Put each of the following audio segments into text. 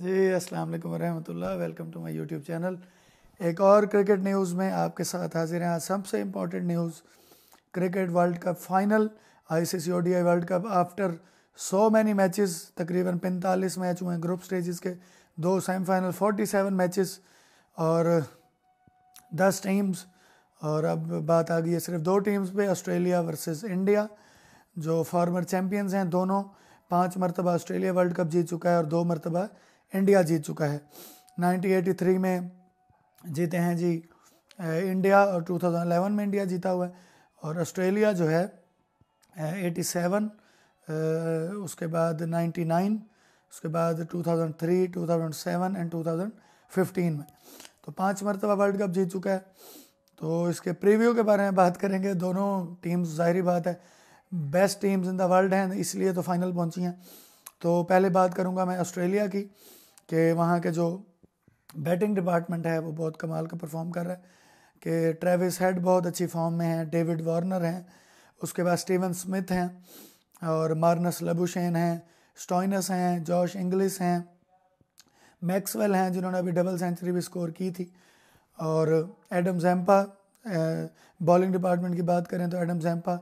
जी अस्सलाम वालेकुम रहमतुल्लाह welcome to my YouTube channel एक और क्रिकेट न्यूज़ में आपके साथ हाजिर हैं सबसे important news cricket world cup final ICC ODI world cup after so many matches तकरीबन 45 मैच हुए हैं ग्रुप स्टेजेस के दो सेमीफाइनल 47 मैचेस और 10 टीम्स और अब बात आ गई है सिर्फ दो टीम्स पे ऑस्ट्रेलिया वर्सेस इंडिया जो फॉर्मर चैम्पियंस हैं दोनों पाँच मरतबा ऑस्ट्रेलिया वर्ल्ड कप जीत चुका है और दो मरतबा इंडिया जीत चुका है 1983 में जीते हैं जी इंडिया और 2011 में इंडिया जीता हुआ है और ऑस्ट्रेलिया जो है 87 उसके बाद 99 उसके बाद 2003 2007 एंड 2015 में तो पांच मरतबा वर्ल्ड कप जीत चुका है तो इसके प्रीव्यू के बारे में बात करेंगे दोनों टीम्स ज़ाहरी बात है best teams in the world हैं इसलिए तो फाइनल पहुंची हैं तो पहले बात करूंगा मैं ऑस्ट्रेलिया की कि वहाँ के जो बैटिंग डिपार्टमेंट है वो बहुत कमाल का परफॉर्म कर रहा है कि ट्रेविस हेड बहुत अच्छी फॉर्म में है डेविड वार्नर हैं उसके बाद स्टीवन स्मिथ हैं और मार्नस लबुशेन हैं स्टोइनस हैं जॉश इंग्लिस हैं मैक्सवेल हैं जिन्होंने अभी डबल सेंचुरी भी स्कोर की थी और एडम जैम्पा बॉलिंग डिपार्टमेंट की बात करें तो एडम जैम्पा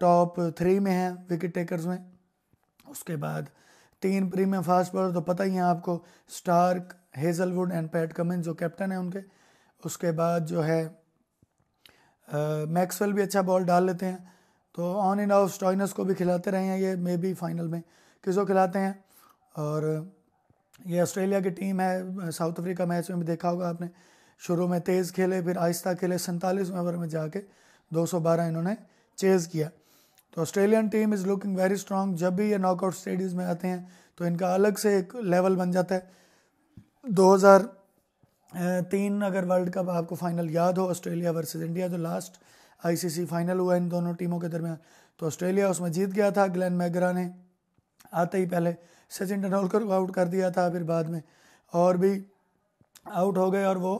टॉप थ्री में हैं विकेट टेकर्स में उसके बाद तीन प्रीमियम फास्ट बॉलर तो पता ही है आपको Starc Hazlewood and Pat Cummins जो कैप्टन है उनके उसके बाद जो है मैक्सवेल भी अच्छा बॉल डाल लेते हैं तो ऑन एंड ऑफ स्टॉइनस को भी खिलाते रहे हैं ये मे बी फाइनल में किसको खिलाते हैं और ये ऑस्ट्रेलिया की टीम है साउथ अफ्रीका मैच में भी देखा होगा आपने शुरू में तेज़ खेले फिर आहिस्ता खेले सैंतालीस ओवर में जाके 212 इन्होंने चेज़ किया तो Australian team is looking very strong जब भी ये नॉकआउट स्टेडीज में आते हैं तो इनका अलग से एक लेवल बन जाता है 2003 अगर वर्ल्ड कप आपको फाइनल याद हो ऑस्ट्रेलिया वर्सेस इंडिया जो लास्ट आईसीसी फाइनल हुआ इन दोनों टीमों के दरमियान तो ऑस्ट्रेलिया उसमें जीत गया था ग्लैन मैगरा ने आते ही पहले सचिन तेंदुलकर को आउट कर दिया था फिर बाद में और भी आउट हो गए और वो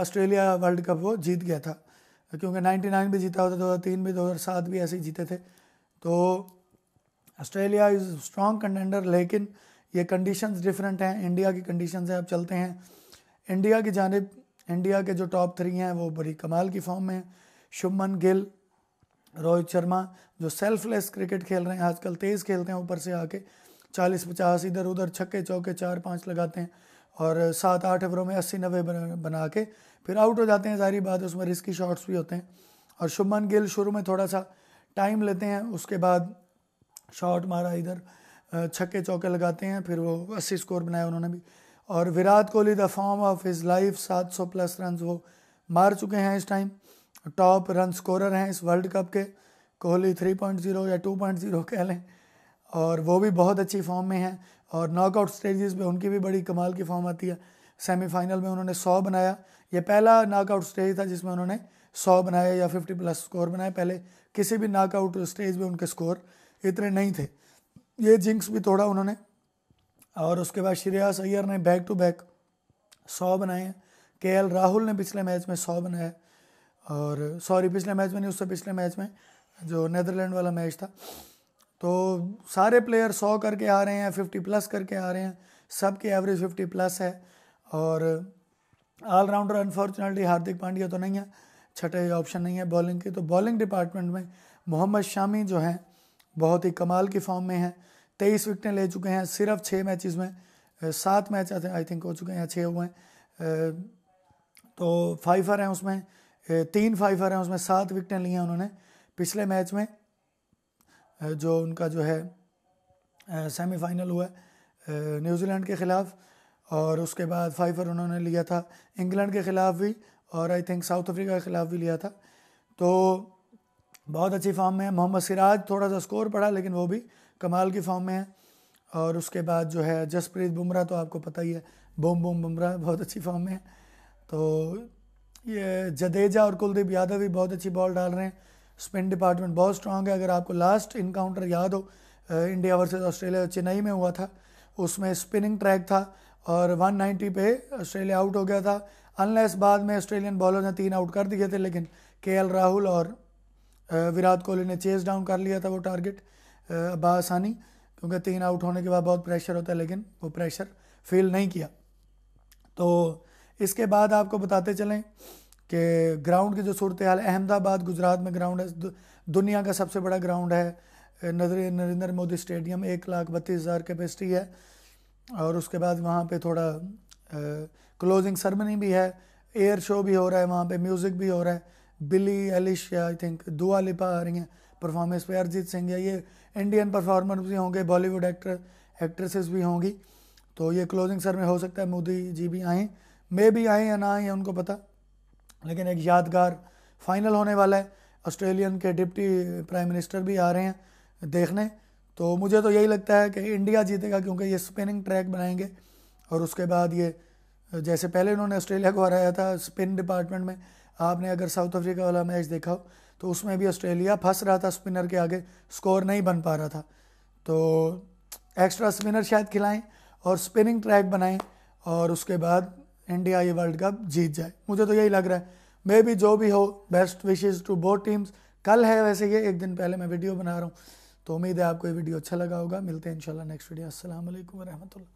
ऑस्ट्रेलिया वर्ल्ड कप वो जीत गया था क्योंकि 99 भी जीता होता दो हज़ार तीन भी दो हज़ार सात भी ऐसे ही जीते थे तो ऑस्ट्रेलिया इज़ स्ट्रॉन्ग कंटेंडर लेकिन ये कंडीशंस डिफरेंट हैं इंडिया की कंडीशंस हैं अब चलते हैं इंडिया की जानब इंडिया के जो टॉप थ्री हैं वो बड़ी कमाल की फॉर्म में हैं शुभमन गिल रोहित शर्मा जो सेल्फलेस क्रिकेट खेल रहे हैं आजकल तेज़ खेलते हैं ऊपर से आके चालीस पचास इधर उधर छक्के चौके चार पाँच लगाते हैं और सात आठ ओवरों में अस्सी नब्बे बना के फिर आउट हो जाते हैं जारी बात उसमें रिस्की शॉट्स भी होते हैं और शुभमन गिल शुरू में थोड़ा सा टाइम लेते हैं उसके बाद शॉट मारा इधर छक्के चौके लगाते हैं फिर वो अस्सी स्कोर बनाया उन्होंने भी और Virat Kohli the form of his life 700 plus run वो मार चुके हैं इस टाइम टॉप रन स्कोरर हैं इस वर्ल्ड कप के कोहली 3.0 या 2.0 कह लें और वो भी बहुत अच्छी फॉर्म में हैं और नॉकआउट स्टेजेस में उनकी भी बड़ी कमाल की फॉर्म आती है सेमीफाइनल में उन्होंने सौ बनाया ये पहला नाकआउट स्टेज था जिसमें उन्होंने सौ बनाया या फिफ्टी प्लस स्कोर बनाए पहले किसी भी नाकआउट स्टेज में उनके स्कोर इतने नहीं थे ये जिंक्स भी तोड़ा उन्होंने और उसके बाद श्रेयास अय्यर ने बैक टू बैक सौ बनाए हैं के एल राहुल ने पिछले मैच में सौ बनाया और सॉरी पिछले मैच में नहीं उससे पिछले मैच में जो नदरलैंड वाला मैच था तो सारे प्लेयर सौ करके आ रहे हैं फिफ्टी प्लस करके आ रहे हैं सबके एवरेज फिफ्टी प्लस है और ऑलराउंडर अनफॉर्चुनेटली हार्दिक पांड्या तो नहीं है छठे ऑप्शन नहीं है बॉलिंग की तो बॉलिंग डिपार्टमेंट में मोहम्मद शामी जो हैं बहुत ही कमाल की फॉर्म में हैं तेईस विकटें ले चुके हैं सिर्फ छः मैचेस में सात मैच आई थिंक हो चुके हैं छः हुए हैं तो फाइफर हैं उसमें तीन फाइफर हैं उसमें सात विकटें ली हैं उन्होंने पिछले मैच में जो उनका जो है सेमीफाइनल हुआ न्यूजीलैंड के ख़िलाफ़ और उसके बाद फाइफर उन्होंने लिया था इंग्लैंड के ख़िलाफ़ भी और आई थिंक साउथ अफ्रीका के ख़िलाफ़ भी लिया था तो बहुत अच्छी फॉर्म में है मोहम्मद सिराज थोड़ा सा स्कोर पड़ा लेकिन वो भी कमाल की फॉर्म में है और उसके बाद जो है जसप्रीत बुमराह तो आपको पता ही है बोम बोम बुमराह बहुत अच्छी फॉर्म में है तो ये जडेजा और कुलदीप यादव भी बहुत अच्छी बॉल डाल रहे हैं स्पिन डिपार्टमेंट बहुत स्ट्रांग है अगर आपको लास्ट इनकाउंटर याद हो इंडिया वर्सेज ऑस्ट्रेलिया चेन्नई में हुआ था उसमें स्पिनिंग ट्रैक था और 190 पे ऑस्ट्रेलिया आउट हो गया था अनलेस बाद में ऑस्ट्रेलियन बॉलर ने तीन आउट कर दिए थे लेकिन के राहुल और विराट कोहली ने चेस डाउन कर लिया था वो टारगेट बासानी क्योंकि तीन आउट होने के बाद बहुत प्रेशर होता है लेकिन वो प्रेशर फील नहीं किया तो इसके बाद आपको बताते चलें कि ग्राउंड की जो सूरत हाल अहमदाबाद गुजरात में ग्राउंड है दुनिया का सबसे बड़ा ग्राउंड है नरेंद्र मोदी स्टेडियम एक लाख बत्तीस हज़ार कैपेसिटी है और उसके बाद वहाँ पे थोड़ा क्लोजिंग सरमनी भी है एयर शो भी हो रहा है वहाँ पे म्यूज़िक भी हो रहा है बिली एलिश या आई थिंक दुआ लिपा आ रही हैं परफॉर्मेंस पे अरिजीत सिंह या ये इंडियन परफॉर्मर भी होंगे बॉलीवुड एक्टर एक्ट्रेसेस भी होंगी तो ये क्लोजिंग सर में हो सकता है मोदी जी भी आएँ मे भी आएँ या ना आएँ उनको पता लेकिन एक यादगार फाइनल होने वाला है ऑस्ट्रेलियन के डिप्टी प्राइम मिनिस्टर भी आ रहे हैं देखने तो मुझे तो यही लगता है कि इंडिया जीतेगा क्योंकि ये स्पिनिंग ट्रैक बनाएंगे और उसके बाद ये जैसे पहले इन्होंने ऑस्ट्रेलिया को हराया था स्पिन डिपार्टमेंट में आपने अगर साउथ अफ्रीका वाला मैच देखा हो तो उसमें भी ऑस्ट्रेलिया फंस रहा था स्पिनर के आगे स्कोर नहीं बन पा रहा था तो एक्स्ट्रा स्पिनर शायद खिलाएं और स्पिनिंग ट्रैक बनाएं और उसके बाद इंडिया ये वर्ल्ड कप जीत जाए मुझे तो यही लग रहा है मे बी जो भी हो best wishes to both teams कल है वैसे ये एक दिन पहले मैं वीडियो बना रहा हूँ तो उम्मीद है आपको ये वीडियो अच्छा लगा होगा मिलते हैं इंशाल्लाह नेक्स्ट वीडियो असल वरहमल